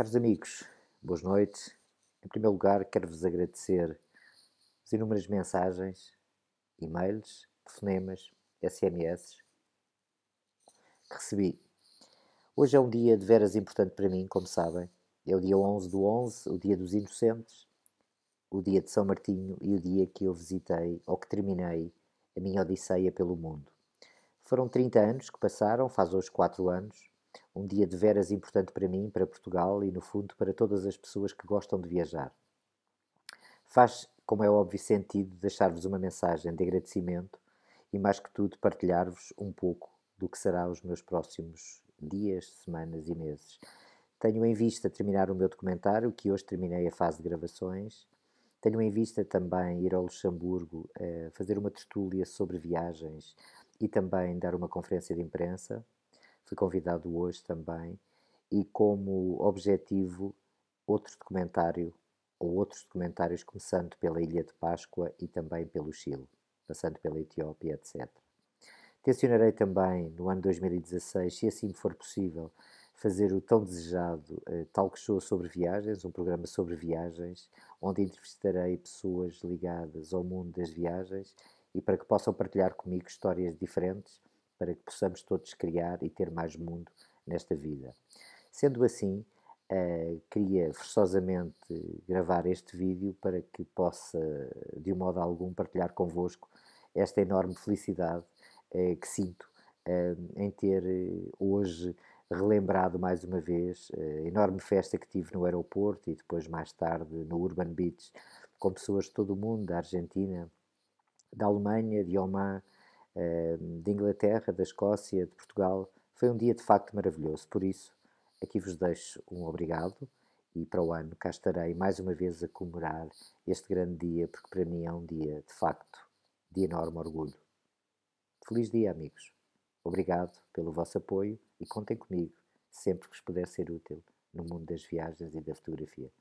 Caros amigos, boas noites. Em primeiro lugar, quero-vos agradecer as inúmeras mensagens, e-mails, telefonemas, SMS que recebi. Hoje é um dia de veras importante para mim, como sabem. É o dia 11 do 11, o dia dos inocentes, o dia de São Martinho e o dia que eu visitei, ou que terminei, a minha odisseia pelo mundo. Foram 30 anos que passaram, faz hoje 4 anos, um dia de veras importante para mim, para Portugal e, no fundo, para todas as pessoas que gostam de viajar. Faz, como é óbvio, sentido deixar-vos uma mensagem de agradecimento e, mais que tudo, partilhar-vos um pouco do que será os meus próximos dias, semanas e meses. Tenho em vista terminar o meu documentário, que hoje terminei a fase de gravações. Tenho em vista também ir ao Luxemburgo eh, fazer uma tertúlia sobre viagens e também dar uma conferência de imprensa fui convidado hoje também, e como objetivo outro documentário, ou outros documentários, começando pela Ilha de Páscoa e também pelo Chile, passando pela Etiópia, etc. Tencionarei também, no ano 2016, se assim for possível, fazer o tão desejado eh, talk show sobre viagens, um programa sobre viagens, onde entrevistarei pessoas ligadas ao mundo das viagens e para que possam partilhar comigo histórias diferentes para que possamos todos criar e ter mais mundo nesta vida. Sendo assim, uh, queria forçosamente gravar este vídeo para que possa, de um modo algum, partilhar convosco esta enorme felicidade uh, que sinto uh, em ter hoje relembrado mais uma vez a enorme festa que tive no aeroporto e depois mais tarde no Urban Beach com pessoas de todo o mundo, da Argentina, da Alemanha, de Oman, eh, de Inglaterra, da Escócia, de Portugal. Foi um dia de facto maravilhoso, por isso aqui vos deixo um obrigado e para o ano cá estarei mais uma vez a comemorar este grande dia, porque para mim é um dia de facto de enorme orgulho. Feliz dia, amigos. Obrigado pelo vosso apoio e contem comigo sempre que vos puder ser útil no mundo das viagens e da fotografia.